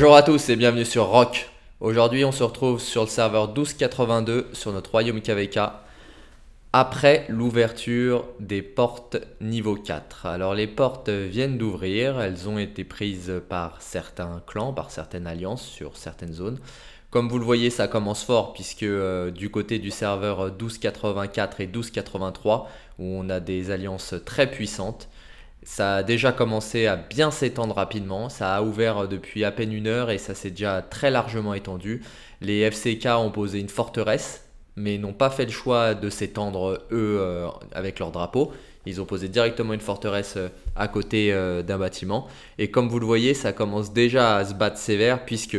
Bonjour à tous et bienvenue sur Rock. Aujourd'hui, on se retrouve sur le serveur 1282 sur notre royaume KVK après l'ouverture des portes niveau 4. Alors, les portes viennent d'ouvrir, elles ont été prises par certains clans, par certaines alliances sur certaines zones. Comme vous le voyez, ça commence fort puisque euh, du côté du serveur 1284 et 1283, où on a des alliances très puissantes, ça a déjà commencé à bien s'étendre rapidement, ça a ouvert euh, depuis à peine une heure et ça s'est déjà très largement étendu. Les FCK ont posé une forteresse, mais n'ont pas fait le choix de s'étendre eux euh, avec leur drapeau. Ils ont posé directement une forteresse euh, à côté d'un bâtiment. Et comme vous le voyez, ça commence déjà à se battre sévère puisque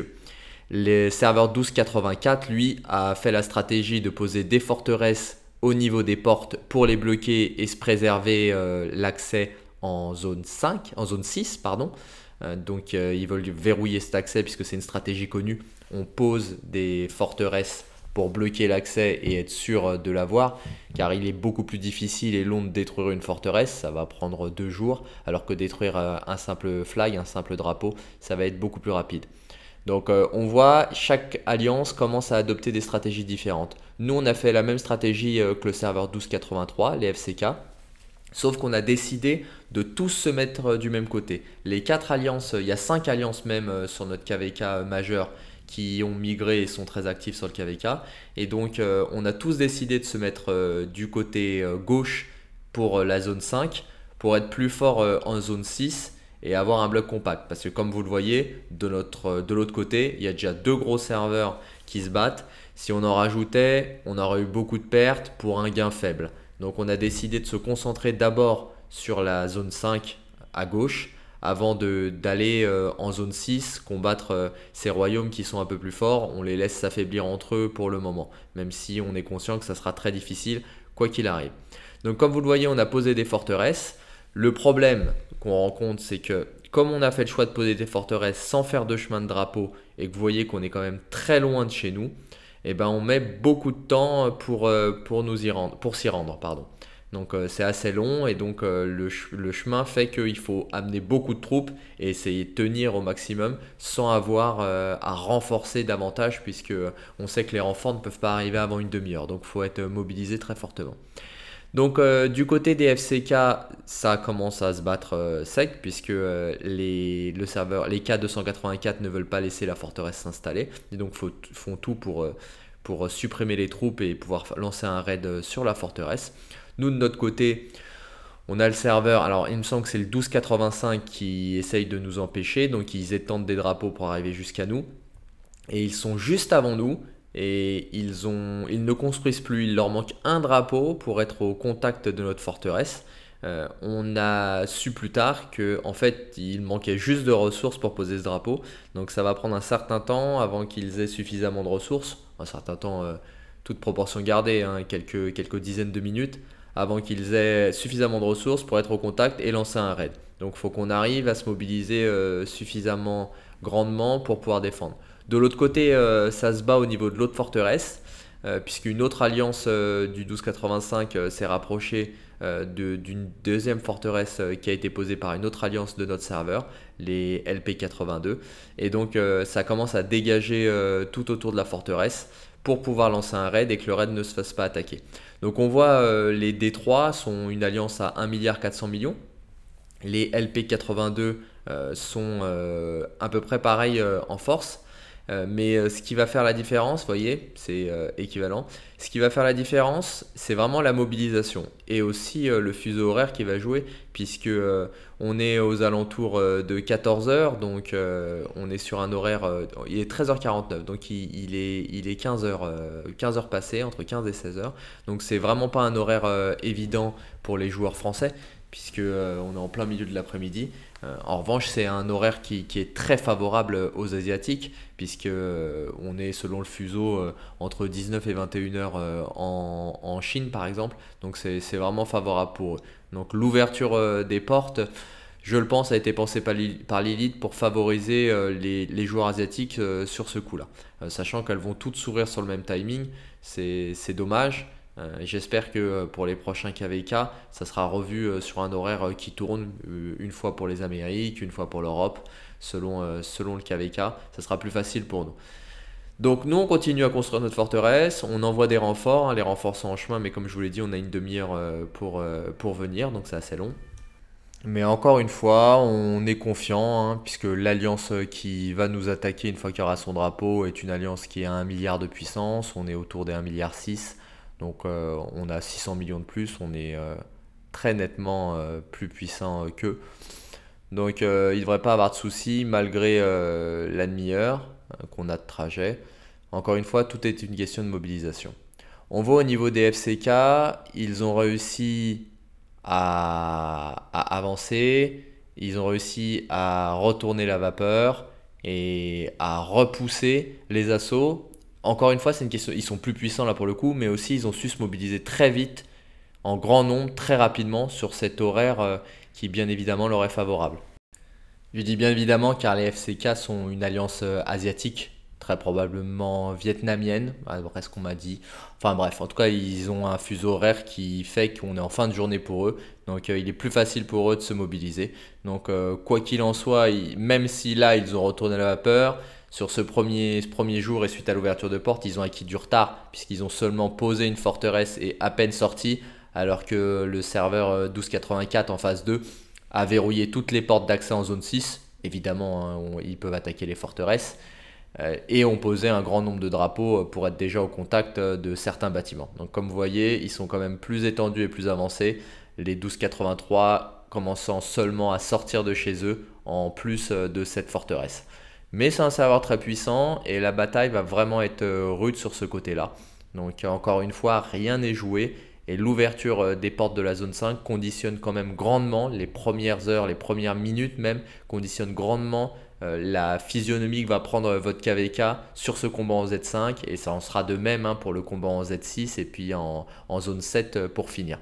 les serveurs 1284, lui, a fait la stratégie de poser des forteresses au niveau des portes pour les bloquer et se préserver l'accès en zone 5, en zone 6, pardon. Euh, donc euh, ils veulent verrouiller cet accès puisque c'est une stratégie connue. On pose des forteresses pour bloquer l'accès et être sûr euh, de l'avoir, car il est beaucoup plus difficile et long de détruire une forteresse, ça va prendre deux jours, alors que détruire un simple flag, un simple drapeau, ça va être beaucoup plus rapide. Donc on voit chaque alliance commence à adopter des stratégies différentes. Nous on a fait la même stratégie que le serveur 1283, les FCK. Sauf qu'on a décidé de tous se mettre euh, du même côté. Les quatre alliances, euh, il y a cinq alliances même euh, sur notre KVK majeur qui ont migré et sont très actifs sur le KVK. Et donc on a tous décidé de se mettre du côté gauche pour la zone 5 pour être plus fort en zone 6 et avoir un bloc compact. Parce que comme vous le voyez, de l'autre côté, il y a déjà deux gros serveurs qui se battent. Si on en rajoutait, on aurait eu beaucoup de pertes pour un gain faible. Donc on a décidé de se concentrer d'abord sur la zone 5 à gauche avant d'aller euh, en zone 6 combattre euh, ces royaumes qui sont un peu plus forts. On les laisse s'affaiblir entre eux pour le moment, même si on est conscient que ça sera très difficile quoi qu'il arrive. Donc comme vous le voyez, on a posé des forteresses. Le problème qu'on rencontre, c'est que comme on a fait le choix de poser des forteresses sans faire de chemin de drapeau et que vous voyez qu'on est quand même très loin de chez nous, eh ben, on met beaucoup de temps pour, euh, pour nous y rendre, pour s'y rendre, pardon. Donc euh, c'est assez long et donc euh, le, chemin fait qu'il faut amener beaucoup de troupes et essayer de tenir au maximum sans avoir à renforcer davantage puisque on sait que les renforts ne peuvent pas arriver avant une demi-heure. Donc il faut être mobilisé très fortement. Donc euh, du côté des FCK, ça commence à se battre euh, sec puisque euh, les, le serveur, les K284 ne veulent pas laisser la forteresse s'installer et donc font tout pour, pour supprimer les troupes et pouvoir lancer un raid sur la forteresse. Nous de notre côté, on a le serveur, alors il me semble que c'est le 1285 qui essaye de nous empêcher, donc ils étendent des drapeaux pour arriver jusqu'à nous. Et ils sont juste avant nous, et ils, ne construisent plus. Il leur manque un drapeau pour être au contact de notre forteresse. Euh, on a su plus tard que en fait il manquait juste de ressources pour poser ce drapeau, donc ça va prendre un certain temps avant qu'ils aient suffisamment de ressources, un certain temps, euh, toute proportion gardée, hein, quelques, dizaines de minutes, avant qu'ils aient suffisamment de ressources pour être au contact et lancer un raid. Donc il faut qu'on arrive à se mobiliser euh, suffisamment grandement pour pouvoir défendre. De l'autre côté, euh, ça se bat au niveau de l'autre forteresse, euh, puisqu'une autre alliance euh, du 1285 s'est rapprochée d'une deuxième forteresse qui a été posée par une autre alliance de notre serveur, les LP82. Et donc ça commence à dégager tout autour de la forteresse pour pouvoir lancer un raid et que le raid ne se fasse pas attaquer. Donc on voit les D3 sont une alliance à 1,4 milliard. Les LP82 sont à peu près pareils en force. Euh, mais euh, ce qui va faire la différence, vous voyez, c'est euh, équivalent. Ce qui va faire la différence, c'est vraiment la mobilisation et aussi le fuseau horaire qui va jouer, puisque on est aux alentours de 14h, donc on est sur un horaire. il est 13h49, donc il, est, 15h, 15h passé, entre 15 et 16h. Donc c'est vraiment pas un horaire évident pour les joueurs français puisque euh, on est en plein milieu de l'après-midi. Euh, en revanche, c'est un horaire qui, est très favorable aux Asiatiques, puisque euh, on est selon le fuseau entre 19 et 21 heures en, Chine, par exemple. Donc c'est vraiment favorable pour eux. Donc l'ouverture des portes je le pense, a été pensée par Lilith pour favoriser les, les joueurs asiatiques sur ce coup-là. Sachant qu'elles vont toutes sourire sur le même timing, c'est dommage. Euh, j'espère que euh, pour les prochains KVK, ça sera revu euh, sur un horaire qui tourne une fois pour les Amériques, une fois pour l'Europe, selon, le KVK. Ça sera plus facile pour nous. Donc nous, on continue à construire notre forteresse, on envoie des renforts, hein. les renforts sont en chemin, mais comme je vous l'ai dit, on a une demi-heure pour, venir, donc c'est assez long. Mais encore une fois, on est confiant, hein, puisque l'alliance qui va nous attaquer une fois qu'il y aura son drapeau est une alliance qui a 1 milliard de puissance, on est autour des 1 milliard 6. Donc euh, on a 600 millions de plus, on est euh, très nettement euh, plus puissant qu'eux. Donc il ne devrait pas avoir de soucis malgré la demi-heure hein, qu'on a de trajet. Encore une fois, tout est une question de mobilisation. On voit au niveau des FCK, ils ont réussi à avancer, ils ont réussi à retourner la vapeur et à repousser les assauts encore une fois, c'est une question. Ils sont plus puissants là pour le coup, mais aussi ils ont su se mobiliser très vite, en grand nombre, très rapidement sur cet horaire euh, qui, bien évidemment, leur est favorable. Je dis bien évidemment car les FCK sont une alliance euh, asiatique, très probablement vietnamienne, après ce qu'on m'a dit. Enfin bref, en tout cas, ils ont un fuseau horaire qui fait qu'on est en fin de journée pour eux, donc euh, il est plus facile pour eux de se mobiliser. Donc, quoi qu'il en soit, même si là ils ont retourné la vapeur sur ce premier, ce premier jour et suite à l'ouverture de portes, ils ont acquis du retard puisqu'ils ont seulement posé une forteresse et à peine sorti alors que le serveur 1284 euh, en phase 2 a verrouillé toutes les portes d'accès en zone 6. Évidemment, hein, ils peuvent attaquer les forteresses euh, et ont posé un grand nombre de drapeaux euh, pour être déjà au contact de certains bâtiments. Donc comme vous voyez, ils sont quand même plus étendus et plus avancés. Les 1283 commençant seulement à sortir de chez eux en plus de cette forteresse. Mais c'est un serveur très puissant et la bataille va vraiment être euh, rude sur ce côté-là. Donc encore une fois, rien n'est joué et l'ouverture euh, des portes de la zone 5 conditionne quand même grandement, les premières heures, les premières minutes même, conditionne grandement euh, la physionomie que va prendre votre KVK sur ce combat en Z5 et ça en sera de même hein, pour le combat en Z6 et puis en, en zone 7 pour finir.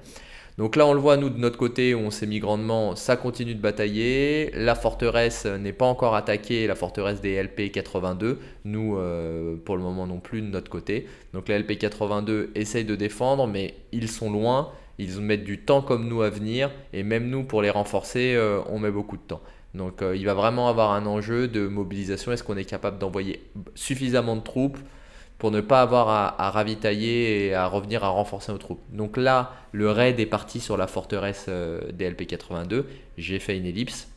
Donc là, on le voit, nous, de notre côté, on s'est mis grandement, ça continue de batailler. La forteresse n'est pas encore attaquée, la forteresse des LP82, nous, euh, pour le moment non plus, de notre côté. Donc la LP82 essaye de défendre, mais ils sont loin, ils mettent du temps comme nous à venir, et même nous, pour les renforcer, euh, on met beaucoup de temps. Donc euh, il va vraiment avoir un enjeu de mobilisation, est-ce qu'on est capable d'envoyer suffisamment de troupes pour ne pas avoir à, ravitailler et à revenir à renforcer nos troupes. Donc là, le raid est parti sur la forteresse euh, DLP 82. J'ai fait une ellipse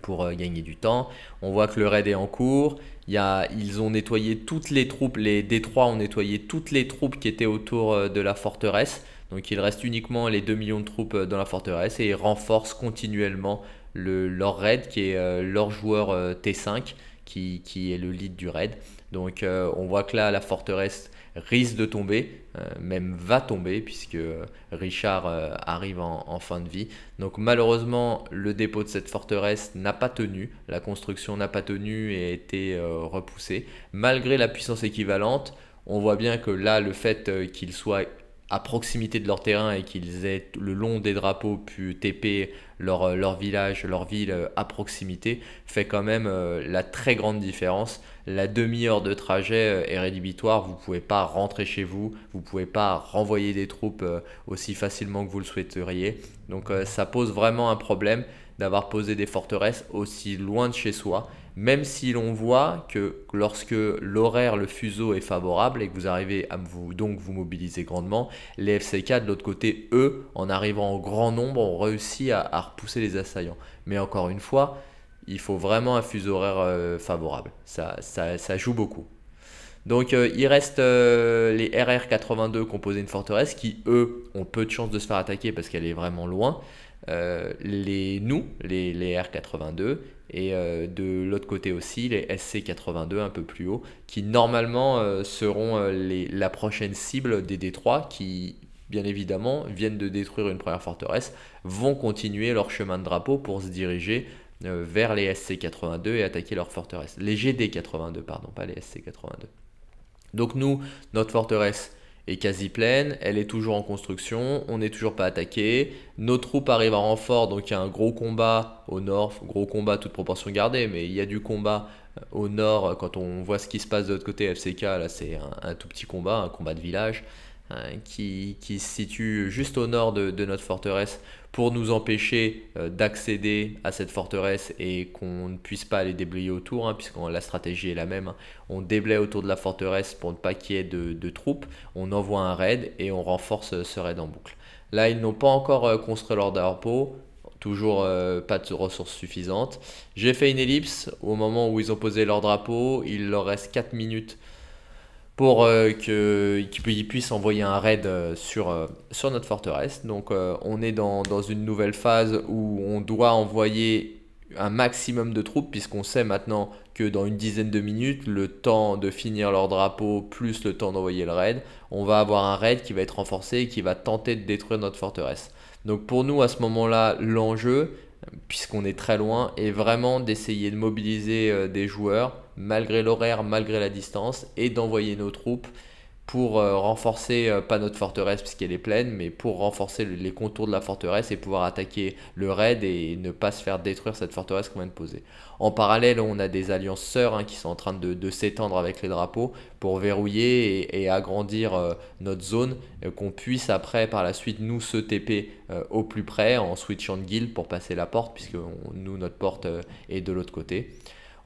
pour euh, gagner du temps. On voit que le raid est en cours. ils ont nettoyé toutes les troupes, les D3 ont nettoyé toutes les troupes qui étaient autour euh, de la forteresse. Donc il reste uniquement les 2 millions de troupes dans la forteresse et ils renforcent continuellement leur raid qui est leur joueur T5 qui, est le lead du raid. Donc euh, on voit que là, la forteresse risque de tomber, euh, même va tomber, puisque euh, Richard arrive en, en, fin de vie. Donc malheureusement, le dépôt de cette forteresse n'a pas tenu, la construction n'a pas tenu et a été repoussée. Malgré la puissance équivalente, on voit bien que là, le fait qu'il soit à proximité de leur terrain et qu'ils aient le long des drapeaux pu TP leur, euh, leur village, leur ville euh, à proximité, fait quand même euh, la très grande différence. La demi-heure de trajet est rédhibitoire, vous ne pouvez pas rentrer chez vous, vous ne pouvez pas renvoyer des troupes aussi facilement que vous le souhaiteriez. Donc ça pose vraiment un problème d'avoir posé des forteresses aussi loin de chez soi même si l'on voit que lorsque l'horaire, le fuseau est favorable et que vous arrivez à vous, donc vous mobiliser grandement, les FCK de l'autre côté, eux, en arrivant en grand nombre, ont réussi à, repousser les assaillants. Mais encore une fois, il faut vraiment un fuseau horaire euh, favorable. Ça, joue beaucoup. Donc euh, il reste euh, les RR82 composés d'une forteresse qui, eux, ont peu de chances de se faire attaquer parce qu'elle est vraiment loin. les nous, les, les R82, et euh, de l'autre côté aussi les SC82 un peu plus haut, qui normalement euh, seront euh, la prochaine cible des D3 qui, bien évidemment, viennent de détruire une première forteresse, vont continuer leur chemin de drapeau pour se diriger vers les SC82 et attaquer leur forteresse. Les GD82, pardon, pas les SC82. Donc nous, notre forteresse, est quasi pleine, elle est toujours en construction, on n'est toujours pas attaqué. Nos troupes arrivent à renfort, donc il y a un gros combat au nord, gros combat, toute proportion gardée, mais il y a du combat euh, au nord quand on voit ce qui se passe de l'autre côté. FCK, là, c'est un, tout petit combat, un combat de village hein, qui, se situe juste au nord de notre forteresse pour nous empêcher euh, d'accéder à cette forteresse et qu'on ne puisse pas aller déblayer autour, hein, puisque la stratégie est la même. Hein. On déblaye autour de la forteresse pour ne pas qu'il y ait de, troupes, on envoie un raid et on renforce euh, ce raid en boucle. Là, ils n'ont pas encore euh, construit leur drapeau, toujours pas de ressources suffisantes. J'ai fait une ellipse, au moment où ils ont posé leur drapeau, il leur reste 4 minutes pour euh, qu'ils puissent envoyer un raid euh, sur, euh, sur notre forteresse. Donc on est dans, dans, une nouvelle phase où on doit envoyer un maximum de troupes puisqu'on sait maintenant que dans une dizaine de minutes, le temps de finir leur drapeau plus le temps d'envoyer le raid, on va avoir un raid qui va être renforcé et qui va tenter de détruire notre forteresse. Donc pour nous à ce moment-là, l'enjeu, puisqu'on est très loin, et vraiment d'essayer de mobiliser euh, des joueurs, malgré l'horaire, malgré la distance, et d'envoyer nos troupes pour euh, renforcer, euh, pas notre forteresse puisqu'elle est pleine, mais pour renforcer les contours de la forteresse et pouvoir attaquer le raid et, ne pas se faire détruire cette forteresse qu'on vient de poser. En parallèle, on a des alliances sœurs hein, qui sont en train de, s'étendre avec les drapeaux pour verrouiller et, agrandir euh, notre zone, qu'on puisse après par la suite nous se TP au plus près en switchant de guild pour passer la porte, puisque nous notre porte est de l'autre côté.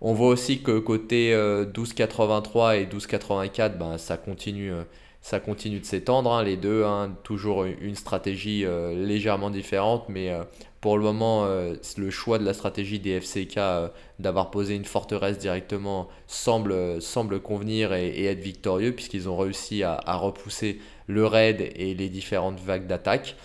On voit aussi que côté 12,83 euh, et 12,84, ben, ça continue euh, ça continue de s'étendre, hein. les deux. Hein, toujours une stratégie euh, légèrement différente, mais pour le moment, le choix de la stratégie des FCK d'avoir posé une forteresse directement semble, semble convenir et, être victorieux, puisqu'ils ont réussi à, à, repousser le raid et les différentes vagues d'attaque.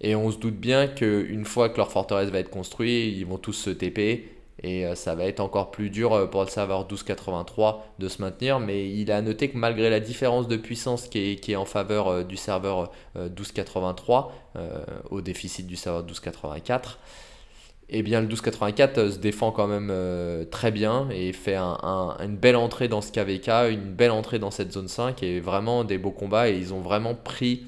Et on se doute bien qu'une fois que leur forteresse va être construite, ils vont tous se TP et euh, ça va être encore plus dur euh, pour le serveur 1283 de se maintenir. Mais il a noté que malgré la différence de puissance qui est, en faveur euh, du serveur 1283 au déficit du serveur 1284, et eh bien le 1284 se défend quand même très bien et fait une belle entrée dans ce KVK, une belle entrée dans cette zone 5 et vraiment des beaux combats. Et ils ont vraiment pris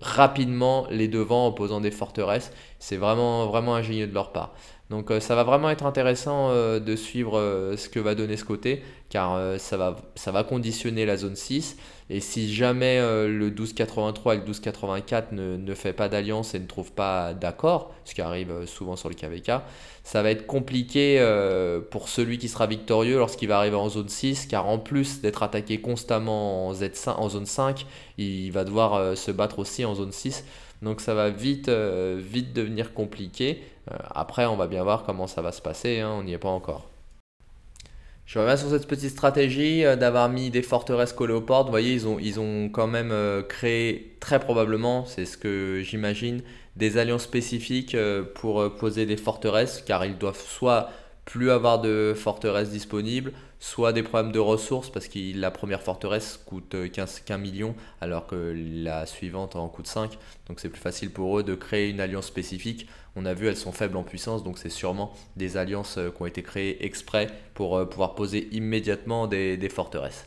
rapidement les devants en posant des forteresses. C'est vraiment, vraiment ingénieux de leur part. Donc euh, ça va vraiment être intéressant euh, de suivre euh, ce que va donner ce côté, car ça, va, ça va conditionner la zone 6. Et si jamais le 1283 et le 1284 ne, ne fait pas d'alliance et ne trouve pas d'accord, ce qui arrive souvent sur le KVK, ça va être compliqué pour celui qui sera victorieux lorsqu'il va arriver en zone 6, car en plus d'être attaqué constamment en, en zone 5, il va devoir se battre aussi en zone 6. Donc ça va vite, vite devenir compliqué. Euh, après, on va bien voir comment ça va se passer, hein, on n'y est pas encore. Je reviens sur cette petite stratégie euh, d'avoir mis des forteresses collées aux portes. Vous voyez, ils ont, ils ont quand même euh, créé très probablement, c'est ce que j'imagine, des alliances spécifiques pour poser des forteresses, car ils doivent soit plus avoir de forteresses disponibles, soit des problèmes de ressources parce que la première forteresse coûte 15, euh, millions alors que la suivante en coûte 5. Donc c'est plus facile pour eux de créer une alliance spécifique. On a vu, elles sont faibles en puissance, donc c'est sûrement des alliances euh, qui ont été créées exprès pour euh, pouvoir poser immédiatement des, des forteresses.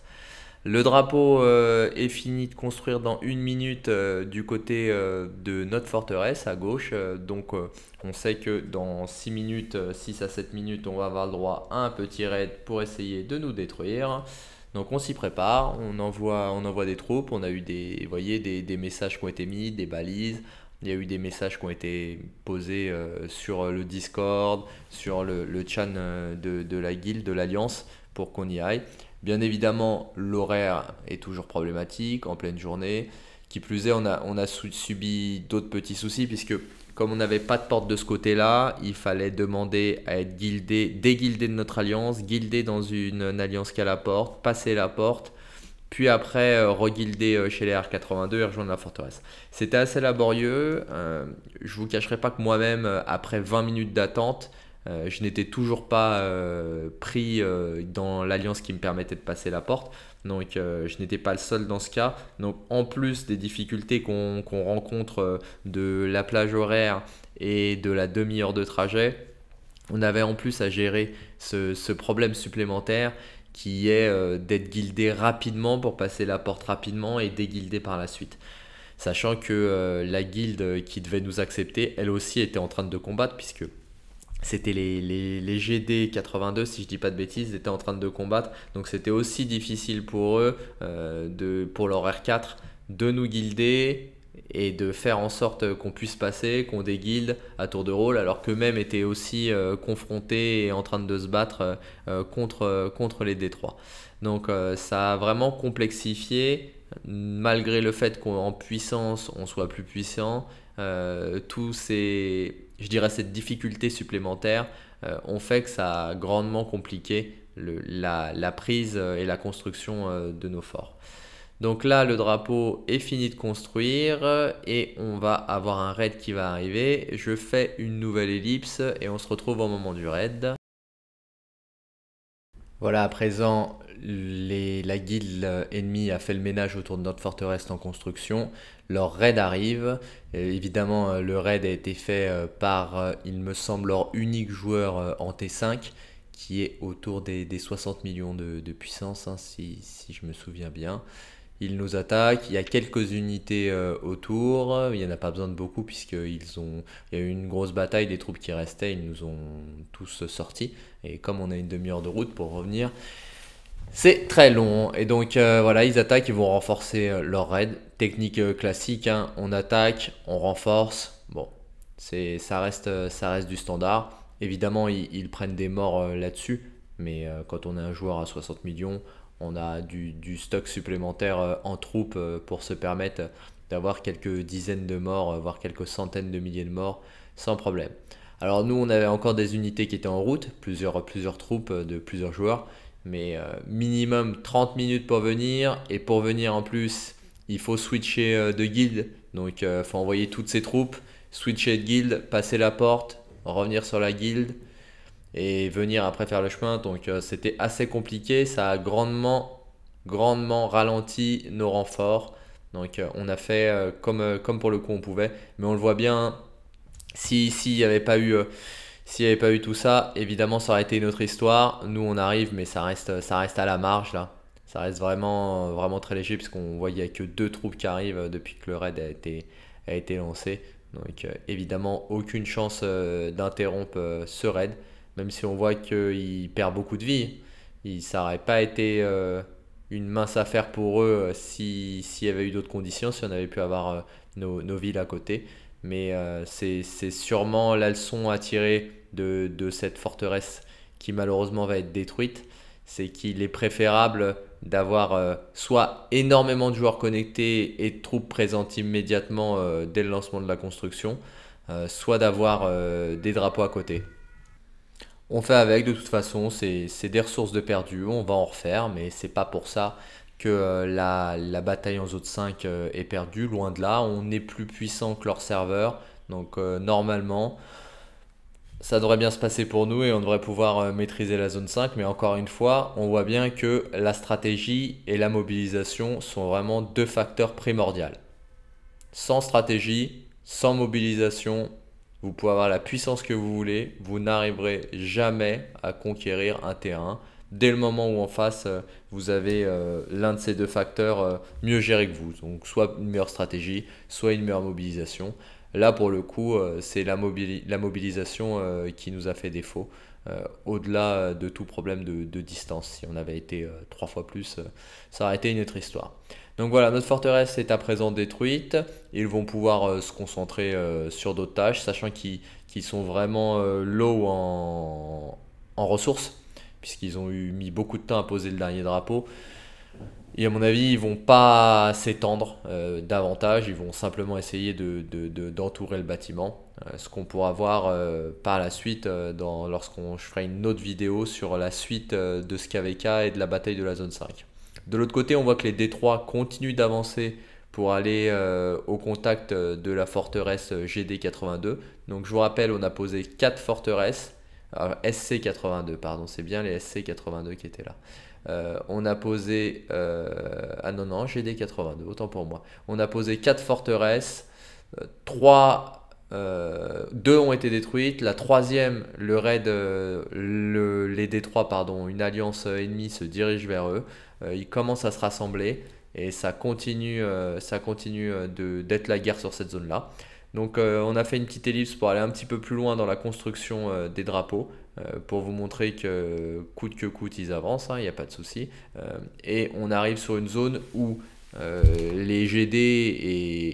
Le drapeau euh, est fini de construire dans une minute euh, du côté euh, de notre forteresse à gauche. donc on sait que dans 6 minutes, 6 à 7 minutes, on va avoir le droit à un petit raid pour essayer de nous détruire. Donc on s'y prépare, on envoie, on envoie des troupes, on a eu des, messages qui ont été mis, des balises, il y a eu des messages qui ont été posés sur le Discord, sur le, le chan de, de, la guilde, de l'Alliance, pour qu'on y aille. Bien évidemment, l'horaire est toujours problématique en pleine journée. Qui plus est, on a, subi d'autres petits soucis puisque comme on n'avait pas de porte de ce côté-là, il fallait demander à être guildé, déguildé de notre alliance, guildé dans une, alliance qui a la porte, passer la porte, puis après euh, reguilder euh, chez les R82 et rejoindre la forteresse. C'était assez laborieux. Je euh, je vous cacherai pas que moi-même, après 20 minutes d'attente, euh, je n'étais toujours pas euh, pris euh, dans l'alliance qui me permettait de passer la porte. Donc je n'étais pas le seul dans ce cas. Donc en plus des difficultés qu'on rencontre de la plage horaire et de la demi-heure de trajet, on avait en plus à gérer ce, ce problème supplémentaire qui est d'être guildé rapidement pour passer la porte rapidement et déguildé par la suite sachant que la guilde qui devait nous accepter, elle aussi était en train de combattre, puisque c'était les, GD 82, si je dis pas de bêtises, étaient en train de combattre. Donc c'était aussi difficile pour eux, euh, de, pour leur R4, de nous guider et de faire en sorte qu'on puisse passer, qu'on déguilde à tour de rôle, alors qu'eux-mêmes étaient aussi euh, confrontés et en train de se battre euh, contre, contre les 3 Donc ça a vraiment complexifié, malgré le fait qu'en puissance, on soit plus puissant, tous ces je dirais, cette difficulté supplémentaire euh, on fait que ça a grandement compliqué la, la, prise euh, et la construction euh, de nos forts. Donc là, le drapeau est fini de construire et on va avoir un raid qui va arriver. Je fais une nouvelle ellipse et on se retrouve au moment du raid. Voilà, à présent, les, la guilde ennemie a fait le ménage autour de notre forteresse en construction leur raid arrive. Euh, évidemment, euh, le raid a été fait euh, par, il me semble, leur unique joueur en T5, qui est autour des, 60 millions de, puissance, hein, si, je me souviens bien. Ils nous attaquent, il y a quelques unités autour, il n'y en a pas besoin de beaucoup puisqu'ils ont... y a eu une grosse bataille, des troupes qui restaient, ils nous ont tous sortis. Et comme on a une demi-heure de route pour revenir, c'est très long hein. et donc euh, voilà, ils attaquent, ils vont renforcer euh, leur raid. Technique euh, classique, hein. on attaque, on renforce. Bon, ça reste, ça reste du standard. Évidemment, ils, prennent des morts là-dessus, mais quand on a un joueur à 60 millions, on a du, stock supplémentaire en troupes pour se permettre d'avoir quelques dizaines de morts, voire quelques centaines de milliers de morts sans problème. Alors nous, on avait encore des unités qui étaient en route, plusieurs, plusieurs troupes de plusieurs joueurs mais euh, minimum 30 minutes pour venir. Et pour venir en plus, il faut switcher euh, de guild Donc il euh, faut envoyer toutes ses troupes, switcher de guild passer la porte, revenir sur la guilde et venir après faire le chemin. Donc c'était assez compliqué. Ça a grandement, grandement ralenti nos renforts. Donc on a fait comme, comme pour le coup on pouvait. Mais on le voit bien, s'il si, n'y avait pas eu s'il n'y avait pas eu tout ça, évidemment, ça aurait été une autre histoire. Nous, on arrive, mais ça reste, ça reste à la marge, là. Ça reste vraiment, euh, vraiment très léger, puisqu'on voit qu'il n'y a que deux troupes qui arrivent euh, depuis que le raid a été, lancé. Donc, euh, évidemment, aucune chance d'interrompre ce raid, même si on voit qu'il perd beaucoup de vie. ça n'aurait pas été une mince affaire pour eux s'il y avait eu d'autres conditions, si on avait pu avoir nos villes à côté. Mais euh, c'est sûrement la leçon à tirer de, cette forteresse qui malheureusement va être détruite. C'est qu'il est préférable d'avoir euh, soit énormément de joueurs connectés et de troupes présentes immédiatement euh, dès le lancement de la construction, soit d'avoir des drapeaux à côté. On fait avec de toute façon, c'est des ressources de perdu, on va en refaire, mais c'est pas pour ça euh, la, bataille en zone 5 euh, est perdue, loin de là. On est plus puissant que leur serveur, donc euh, normalement, ça devrait bien se passer pour nous et on devrait pouvoir maîtriser la zone 5. Mais encore une fois, on voit bien que la stratégie et la mobilisation sont vraiment deux facteurs primordiaux. Sans stratégie, sans mobilisation, vous pouvez avoir la puissance que vous voulez, vous n'arriverez jamais à conquérir un terrain dès le moment où en face, euh, vous avez euh, l'un de ces deux facteurs euh, mieux géré que vous. Donc soit une meilleure stratégie, soit une meilleure mobilisation. Là, pour le coup, c'est la, mobilisation qui nous a fait défaut. au-delà de tout problème de, distance. Si on avait été trois fois plus, ça aurait été une autre histoire. Donc voilà, notre forteresse est à présent détruite. Ils vont pouvoir se concentrer sur d'autres tâches, sachant qu'ils sont vraiment low en ressources puisqu'ils ont eu, mis beaucoup de temps à poser le dernier drapeau. Et à mon avis, ils vont pas s'étendre euh, davantage, ils vont simplement essayer d'entourer le bâtiment. Euh, ce qu'on pourra voir euh, par la suite lorsqu'on je ferai une autre vidéo sur la suite de ce KVK et de la bataille de la zone 5. De l'autre côté, on voit que les Détroits continuent d'avancer pour aller au contact de la forteresse GD82. Donc je vous rappelle, on a posé 4 forteresses SC82, pardon, c'est bien les SC82 qui étaient là. Euh, on a posé. Euh, ah non, non, GD82, autant pour moi. On a posé 4 forteresses. 2 euh, ont été détruites. La troisième, le raid, le, les 3 pardon, une alliance ennemie se dirige vers eux. ils commencent à se rassembler et ça continue, ça continue d'être la guerre sur cette zone-là. Donc euh, on a fait une petite ellipse pour aller un petit peu plus loin dans la construction euh, des drapeaux euh, pour vous montrer que coûte que coûte ils avancent, hein, il n'y a pas de souci. et on arrive sur une zone où les GD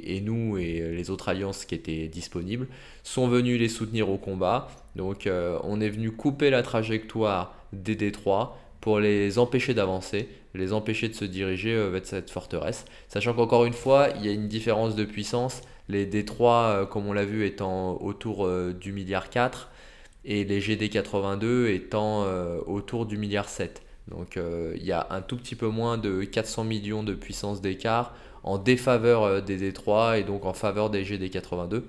et, nous et les autres alliances qui étaient disponibles sont venus les soutenir au combat. Donc on est venu couper la trajectoire des D3 pour les empêcher d'avancer, les empêcher de se diriger vers cette forteresse. Sachant qu'encore une fois, il y a une différence de puissance les D3, euh, comme on l'a vu, étant autour euh, du milliard 4 et les GD82 étant euh, autour du milliard 7. Donc il y a un tout petit peu moins de 400 millions de puissance d'écart en défaveur des D3 et donc en faveur des GD82.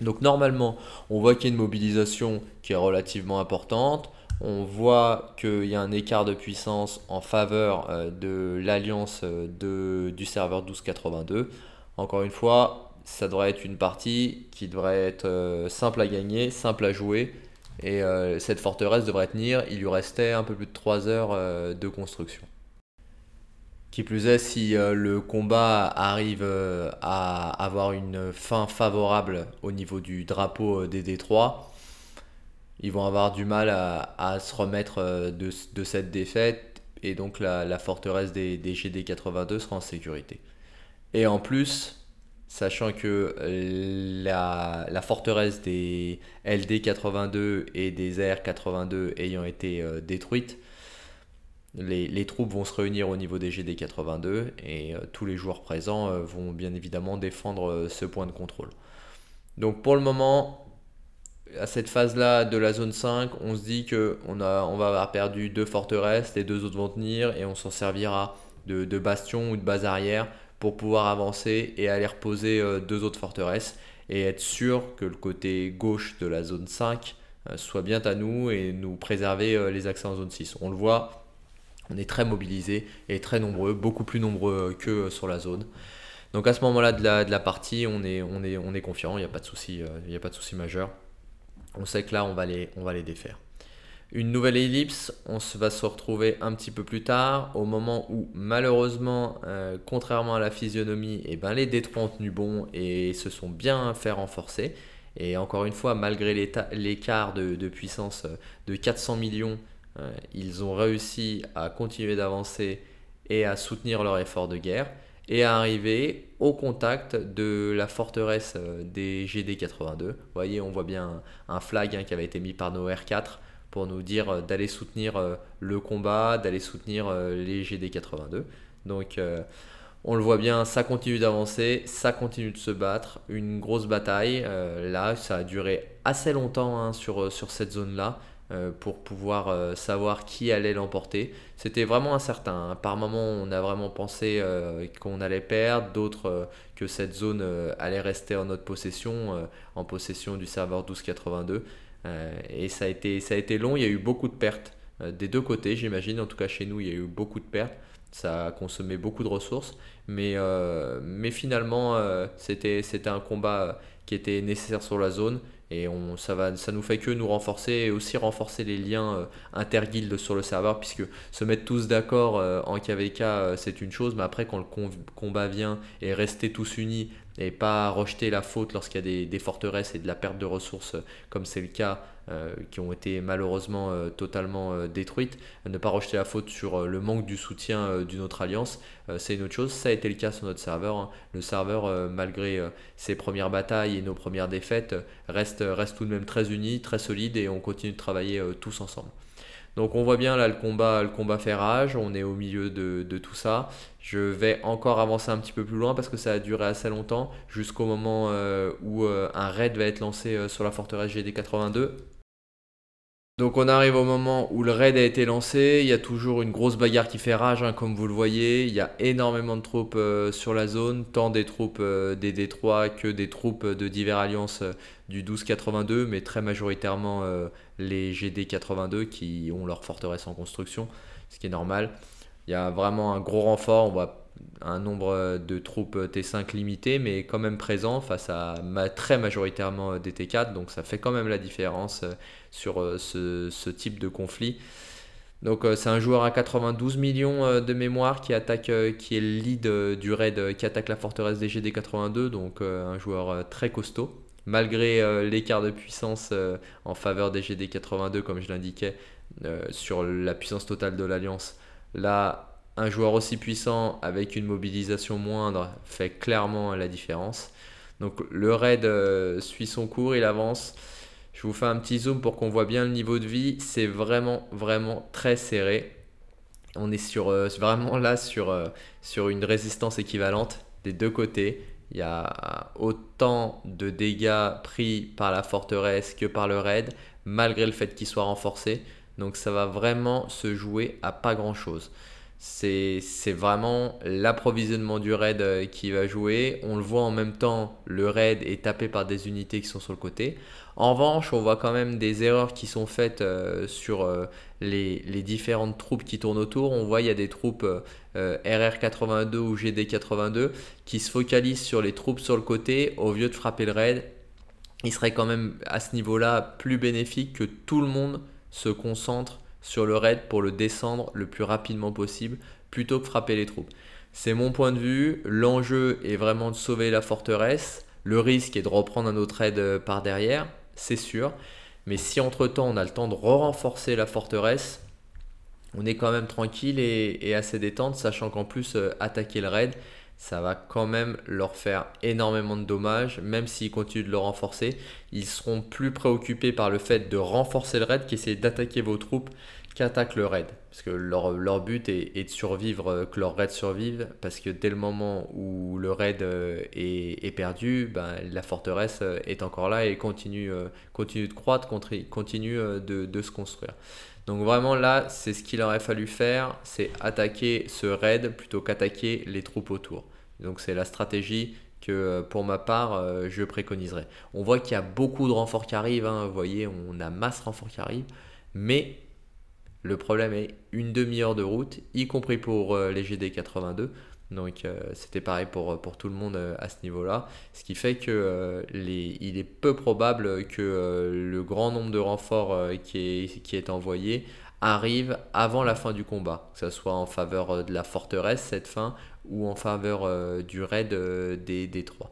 Donc normalement, on voit qu'il y a une mobilisation qui est relativement importante. On voit qu'il y a un écart de puissance en faveur de l'alliance du serveur 1282. Encore une fois, ça devrait être une partie qui devrait être euh, simple à gagner, simple à jouer. Et euh, cette forteresse devrait tenir. Il lui restait un peu plus de 3 heures euh, de construction. Qui plus est, si le combat arrive à avoir une fin favorable au niveau du drapeau des D3 ils vont avoir du mal à, se remettre de, cette défaite et donc la, forteresse des, des GD82 sera en sécurité. Et en plus, sachant que euh, la, forteresse des LD82 et des AR82 ayant été euh, détruite, les, troupes vont se réunir au niveau des GD82 et euh, tous les joueurs présents vont bien évidemment défendre ce point de contrôle. Donc pour le moment, à cette phase-là de la zone 5, on se dit qu'on on va avoir perdu deux forteresses, les deux autres vont tenir et on s'en servira de, de bastions ou de base arrière pour pouvoir avancer et aller reposer euh, deux autres forteresses et être sûr que le côté gauche de la zone 5 euh, soit bien à nous et nous préserver euh, les accès en zone 6. On le voit, on est très mobilisé et très nombreux, beaucoup plus nombreux que sur la zone. Donc à ce moment-là de la, de la, partie, on est, on est, on est confiant, il n'y a pas de souci majeur. On sait que là, on va on va les défaire. Une nouvelle ellipse, on va se retrouver un petit peu plus tard, au moment où malheureusement, euh, contrairement à la physionomie, les eh ben, les ont tenu bon et se sont bien fait renforcer. Et encore une fois, malgré l'écart de, puissance euh, de 400 millions, euh, ils ont réussi à continuer d'avancer et à soutenir leur effort de guerre et à arriver au contact de la forteresse des GD82. Vous voyez, on voit bien un, flag hein, qui avait été mis par nos R4 nous dire euh, d'aller soutenir euh, le combat, d'aller soutenir euh, les GD82. Donc on le voit bien, ça continue d'avancer, ça continue de se battre, une grosse bataille. là, ça a duré assez longtemps hein, sur, sur cette zone-là pour pouvoir savoir qui allait l'emporter. C'était vraiment incertain. Hein. Par moments, on a vraiment pensé qu'on allait perdre, d'autres que cette zone allait rester en notre possession, en possession du serveur 1282. Euh, et ça a, été, long, il y a eu beaucoup de pertes euh, des deux côtés, j'imagine. En tout cas, chez nous, il y a eu beaucoup de pertes. Ça a consommé beaucoup de ressources. Mais, euh, finalement, c'était un combat qui était nécessaire sur la zone. Et on, ça, va, ça nous fait que nous renforcer et aussi renforcer les liens euh, interguildes sur le serveur, puisque se mettre tous d'accord euh, en KVK, euh, c'est une chose, mais après, quand le combat vient et rester tous unis et pas rejeter la faute lorsqu'il y a des, des forteresses et de la perte de ressources, comme c'est le cas euh, qui ont été malheureusement euh, totalement euh, détruites. Ne pas rejeter la faute sur le manque du soutien d'une autre alliance, c'est une autre chose. Ça a été le cas sur notre serveur. Hein. Le serveur, malgré ses premières batailles et nos premières défaites, reste, tout de même très uni, très solide et on continue de travailler tous ensemble. Donc on voit bien là le combat, le combat fait rage, on est au milieu de, tout ça. Je vais encore avancer un petit peu plus loin parce que ça a duré assez longtemps, jusqu'au moment où un raid va être lancé sur la forteresse GD82. Donc on arrive au moment où le raid a été lancé, il y a toujours une grosse bagarre qui fait rage hein, comme vous le voyez, il y a énormément de troupes euh, sur la zone, tant des troupes euh, des D3 que des troupes de divers alliances euh, du 1282, mais très majoritairement les GD82 qui ont leur forteresse en construction, ce qui est normal. Il y a vraiment un gros renfort, on voit un nombre de troupes T5 limité, mais quand même présent face à très majoritairement des T4, donc ça fait quand même la différence sur euh, ce, type de conflit. Donc euh, c'est un joueur à 92 millions euh, de mémoire qui attaque, qui est le lead du raid qui attaque la forteresse DGD 82, donc un joueur très costaud. Malgré l'écart de puissance en faveur DGD 82, comme je l'indiquais, sur la puissance totale de l'Alliance, là, un joueur aussi puissant avec une mobilisation moindre fait clairement la différence. Donc le raid suit son cours, il avance. Je vous fais un petit zoom pour qu'on voit bien le niveau de vie. C'est vraiment, vraiment très serré. On est sur, euh, vraiment là sur, euh, sur une résistance équivalente des deux côtés. Il y a autant de dégâts pris par la forteresse que par le raid, malgré le fait qu'il soit renforcé. Donc ça va vraiment se jouer à pas grand chose. C'est vraiment l'approvisionnement du raid euh, qui va jouer. On le voit en même temps, le raid est tapé par des unités qui sont sur le côté. En revanche, on voit quand même des erreurs qui sont faites euh, sur euh, les, différentes troupes qui tournent autour. On voit il y a des troupes euh, RR82 ou GD82 qui se focalisent sur les troupes sur le côté au lieu de frapper le raid. Il serait quand même à ce niveau-là plus bénéfique que tout le monde se concentre sur le raid pour le descendre le plus rapidement possible plutôt que frapper les troupes. C'est mon point de vue. L'enjeu est vraiment de sauver la forteresse. Le risque est de reprendre un autre raid par derrière c'est sûr. Mais si entre-temps on a le temps de re renforcer la forteresse, on est quand même tranquille et, assez détente, sachant qu'en plus euh, attaquer le raid, ça va quand même leur faire énormément de dommages, même s'ils continuent de le renforcer. Ils seront plus préoccupés par le fait de renforcer le raid qu'essayer d'attaquer vos troupes attaque attaquent le raid. Parce que leur, leur but est, de survivre, euh, que leur raid survive, parce que dès le moment où le raid euh, est, perdu, ben, la forteresse euh, est encore là et continue, continue de croître, continue de, se construire. Donc vraiment là, c'est ce qu'il aurait fallu faire, c'est attaquer ce raid plutôt qu'attaquer les troupes autour. Donc c'est la stratégie que pour ma part, je préconiserais. On voit qu'il y a beaucoup de renforts qui arrivent, hein. vous voyez, on a masse renforts qui arrivent, mais le problème est une demi-heure de route, y compris pour euh, les GD82. Donc euh, c'était pareil pour, euh, pour, tout le monde à ce niveau-là. Ce qui fait que il est peu probable que le grand nombre de renforts qui, est, qui est envoyé arrive avant la fin du combat, que ce soit en faveur de la forteresse cette fin ou en faveur du raid des, des trois.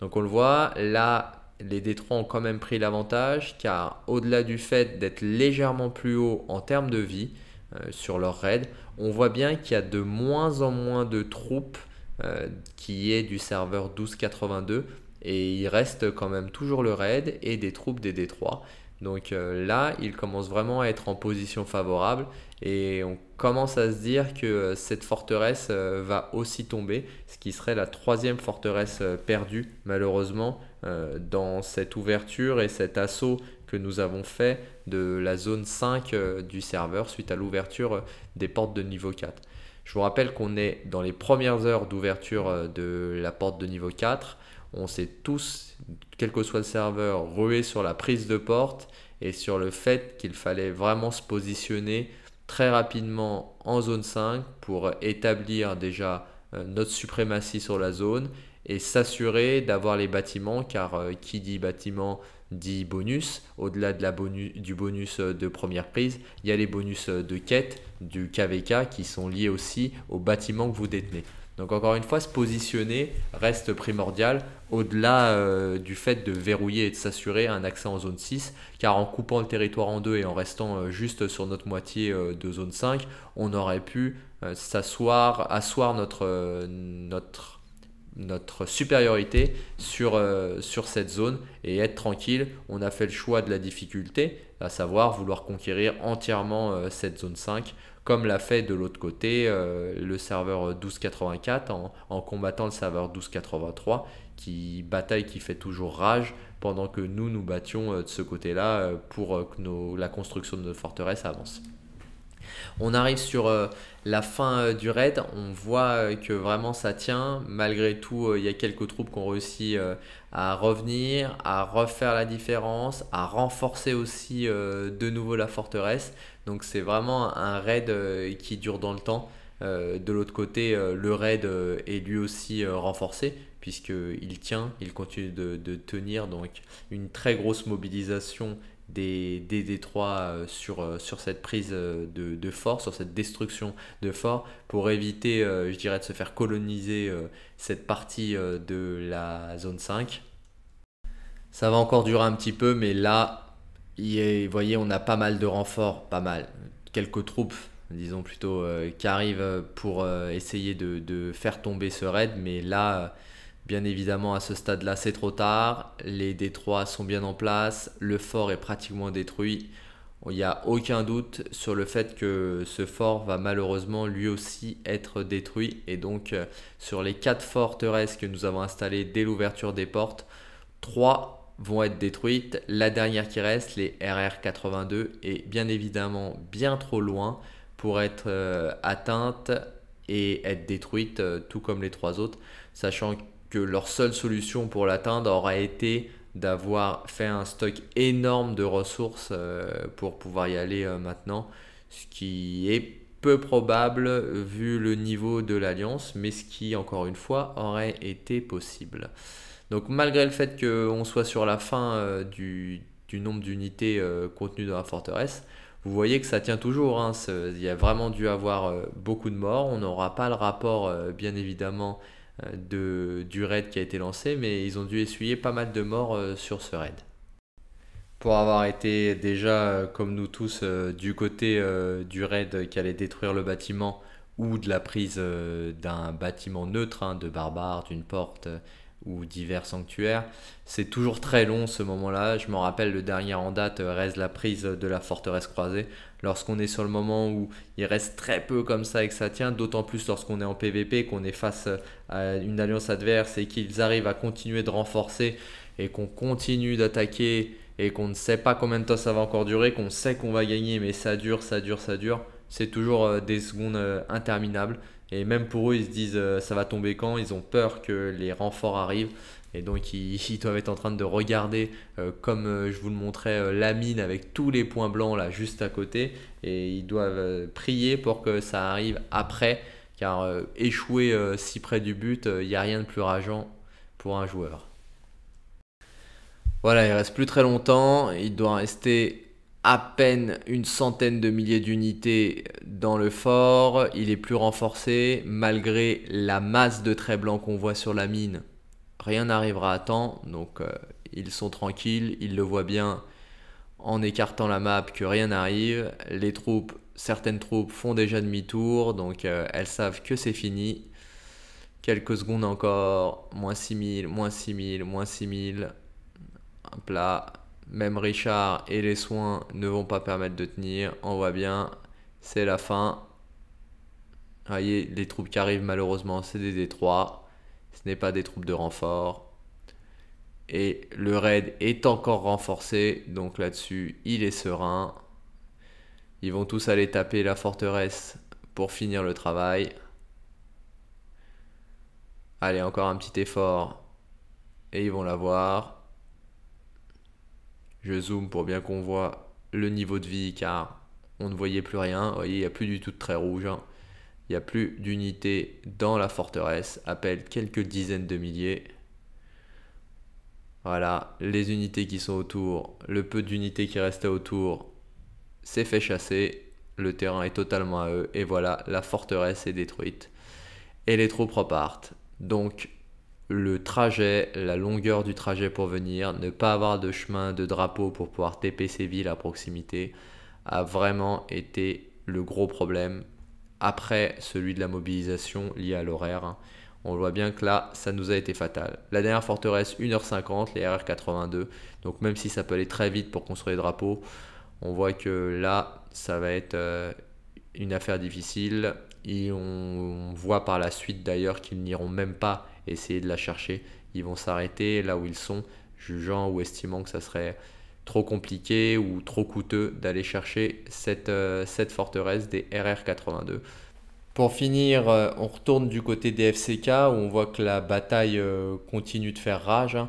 Donc on le voit, là les D3 ont quand même pris l'avantage car au-delà du fait d'être légèrement plus haut en termes de vie euh, sur leur raid, on voit bien qu'il y a de moins en moins de troupes euh, qui est du serveur 1282 et il reste quand même toujours le raid et des troupes des D3. Donc euh, là, ils commencent vraiment à être en position favorable et on commence à se dire que cette forteresse va aussi tomber, ce qui serait la troisième forteresse perdue malheureusement euh, dans cette ouverture et cet assaut que nous avons fait de la zone 5 euh, du serveur suite à l'ouverture euh, des portes de niveau 4. Je vous rappelle qu'on est dans les premières heures d'ouverture de la porte de niveau 4. On s'est tous, quel que soit le serveur, rué sur la prise de porte et sur le fait qu'il fallait vraiment se positionner très rapidement en zone 5 pour établir déjà notre suprématie sur la zone et s'assurer d'avoir les bâtiments, car euh, qui dit bâtiment dit bonus. Au-delà de la du bonus euh, de première prise, il y a les bonus euh, de quête du KVK qui sont liés aussi aux bâtiments que vous détenez. Donc encore une fois, se positionner reste primordial au-delà du fait de verrouiller et de s'assurer un accès en zone 6, car en coupant le territoire en deux et en restant juste sur notre moitié de zone 5, on aurait pu s'asseoir, asseoir notre, notre notre supériorité euh, sur, cette zone et être tranquille. On a fait le choix de la difficulté, à savoir vouloir conquérir entièrement euh, cette zone 5, comme l'a fait de l'autre côté euh, le serveur 1284 en, combattant le serveur 1283, qui bataille qui fait toujours rage pendant que nous nous battions de ce côté-là pour que la construction de notre forteresse avance. On arrive sur euh, la fin euh, du raid, on voit euh, que vraiment ça tient. Malgré tout, il y a quelques troupes qui ont réussi à revenir, à refaire la différence, à renforcer aussi de nouveau la forteresse. Donc c'est vraiment un raid qui dure dans le temps. de l'autre côté, le raid est lui aussi renforcé puisqu'il tient, il continue de tenir. Donc une très grosse mobilisation des, des détroits euh, euh, sur, cette prise euh, de, de, fort, sur cette destruction de fort, pour éviter, je dirais, de se faire coloniser cette partie de la zone 5. Ça va encore durer un petit peu, mais là, vous voyez, on a pas mal de renforts, pas mal, quelques troupes, disons plutôt, qui arrivent pour essayer de faire tomber ce raid, mais là Bien évidemment, à ce stade-là, c'est trop tard. Les détroits sont bien en place. Le fort est pratiquement détruit. Il n'y a aucun doute sur le fait que ce fort va malheureusement lui aussi être détruit. Et donc, euh, sur les quatre forteresses que nous avons installées dès l'ouverture des portes, 3 vont être détruites. La dernière qui reste, les RR82, est bien évidemment bien trop loin pour être euh, atteinte et être détruite, euh, tout comme les trois autres, sachant que leur seule solution pour l'atteindre aurait été d'avoir fait un stock énorme de ressources euh, pour pouvoir y aller euh, maintenant, ce qui est peu probable vu le niveau de l'alliance, mais ce qui, encore une fois, aurait été possible. Donc malgré le fait qu'on soit sur la fin euh, du, nombre d'unités contenues dans la forteresse, vous voyez que ça tient toujours. Hein, il y a vraiment dû avoir beaucoup de morts. On n'aura pas le rapport, bien évidemment, euh, de, du raid qui a été lancé, mais ils ont dû essuyer pas mal de morts euh, sur ce raid. Pour avoir été déjà, euh, comme nous tous, du côté du raid qui allait détruire le bâtiment ou de la prise d'un bâtiment neutre, hein, de barbares, d'une porte ou divers sanctuaires. C'est toujours très long ce moment-là. Je me rappelle le dernier en date reste la prise de la forteresse croisée lorsqu'on est sur le moment où il reste très peu comme ça et que ça tient, d'autant plus lorsqu'on est en PVP, qu'on est face euh, à une alliance adverse et qu'ils arrivent à continuer de renforcer et qu'on continue d'attaquer et qu'on ne sait pas combien de temps ça va encore durer, qu'on sait qu'on va gagner, mais ça dure, ça dure, ça dure. C'est toujours euh, des secondes euh, interminables. Et même pour eux, ils se disent ça va tomber quand Ils ont peur que les renforts arrivent. Et donc ils, doivent être en train de regarder, euh, comme euh, je vous le montrais, euh, la mine avec tous les points blancs là juste à côté. Et ils doivent prier pour que ça arrive après, car échouer si près du but, il n'y a rien de plus rageant pour un joueur. Voilà, il reste plus très longtemps. Il doit rester à peine une centaine de milliers d'unités dans le fort. Il est plus renforcé malgré la masse de traits blancs qu'on voit sur la mine rien n'arrivera à temps. Donc euh, ils sont tranquilles, ils le voient bien en écartant la map que rien n'arrive. Les troupes, certaines troupes font déjà demi-tour, donc euh, elles savent que c'est fini. Quelques secondes encore, moins 6000, moins 6000, moins 6000. Hop plat. même Richard et les soins ne vont pas permettre de tenir. On voit bien, c'est la fin. Vous voyez, les troupes qui arrivent malheureusement, c'est des D3. Ce n'est pas des troupes de renfort. Et le raid est encore renforcé, donc là-dessus, il est serein. Ils vont tous aller taper la forteresse pour finir le travail. Allez, encore un petit effort. Et ils vont la voir Je zoome pour bien qu'on voit le niveau de vie car on ne voyait plus rien. Vous voyez, il n'y a plus du tout de trait rouge. Hein. Il n'y a plus d'unités dans la forteresse. Appelle quelques dizaines de milliers. Voilà, les unités qui sont autour, le peu d'unités qui restaient autour, s'est fait chasser. Le terrain est totalement à eux. Et voilà, la forteresse est détruite. Et les troupes repartent. Donc, le trajet, la longueur du trajet pour venir, ne pas avoir de chemin, de drapeau pour pouvoir TP ces villes à proximité, a vraiment été le gros problème après celui de la mobilisation liée à l'horaire. Hein. On voit bien que là, ça nous a été fatal. La dernière forteresse, 1h50, les RR82. Donc même si ça peut aller très vite pour construire les drapeaux, on voit que là, ça va être euh, une affaire difficile. Et on voit par la suite d'ailleurs qu'ils n'iront même pas essayer de la chercher. Ils vont s'arrêter là où ils sont, jugeant ou estimant que ça serait trop compliqué ou trop coûteux d'aller chercher cette, euh, forteresse des RR82. Pour finir, euh, on retourne du côté des FCK où on voit que la bataille euh, continue de faire rage. Hein.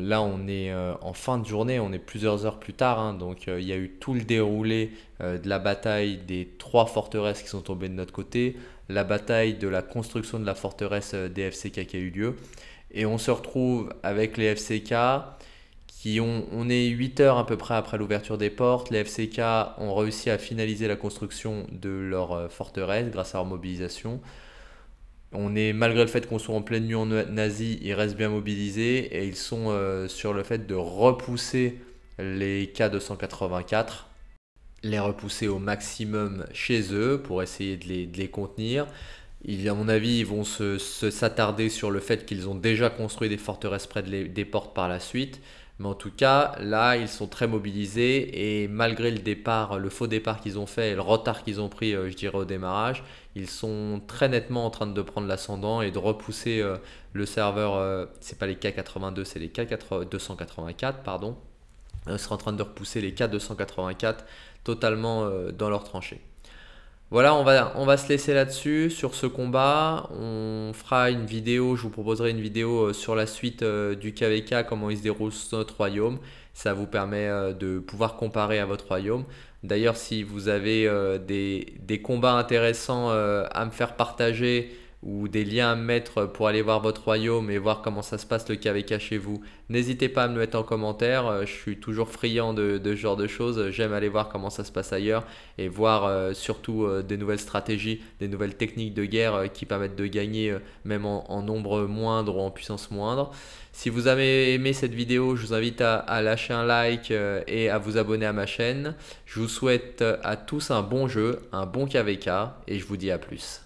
là, on est en fin de journée, on est plusieurs heures plus tard, hein. donc il y a eu tout le déroulé de la bataille des trois forteresses qui sont tombées de notre côté, la bataille de la construction de la forteresse des FCK qui a eu lieu, et on se retrouve avec les FCK on est 8 heures à peu près après l'ouverture des portes, les FCK ont réussi à finaliser la construction de leur euh, forteresse grâce à leur mobilisation. On est, malgré le fait qu'on soit en pleine nuit en nazi, ils restent bien mobilisés et ils sont euh, sur le fait de repousser les K284, les repousser au maximum chez eux pour essayer de les, contenir. à mon avis, ils vont se s'attarder sur le fait qu'ils ont déjà construit des forteresses près des portes par la suite. Mais en tout cas, là, ils sont très mobilisés et malgré le départ, le faux départ qu'ils ont fait et le retard qu'ils ont pris, euh, je dirais, au démarrage, ils sont très nettement en train de prendre l'ascendant et de repousser euh, le serveur. Euh, c'est pas les K82, c'est les K284, pardon. Ils sont en train de repousser les K284 totalement dans leur tranchée. Voilà, on va, on va se laisser là-dessus, sur ce combat. On fera une vidéo, je vous proposerai une vidéo euh, sur la suite euh, du KVK, comment il se déroule sur notre royaume. Ça vous permet euh, de pouvoir comparer à votre royaume. D'ailleurs, si vous avez des combats intéressants à me faire partager, ou des liens à mettre pour aller voir votre royaume et voir comment ça se passe le KVK chez vous, n'hésitez pas à me le mettre en commentaire. Euh, je suis toujours friand de, ce genre de choses. J'aime aller voir comment ça se passe ailleurs et voir euh, surtout euh, des nouvelles stratégies, des nouvelles techniques de guerre qui permettent de gagner même en, nombre moindre ou en puissance moindre. Si vous avez aimé cette vidéo, je vous invite à, à lâcher un like et à vous abonner à ma chaîne. Je vous souhaite à tous un bon jeu, un bon KVK et je vous dis à plus.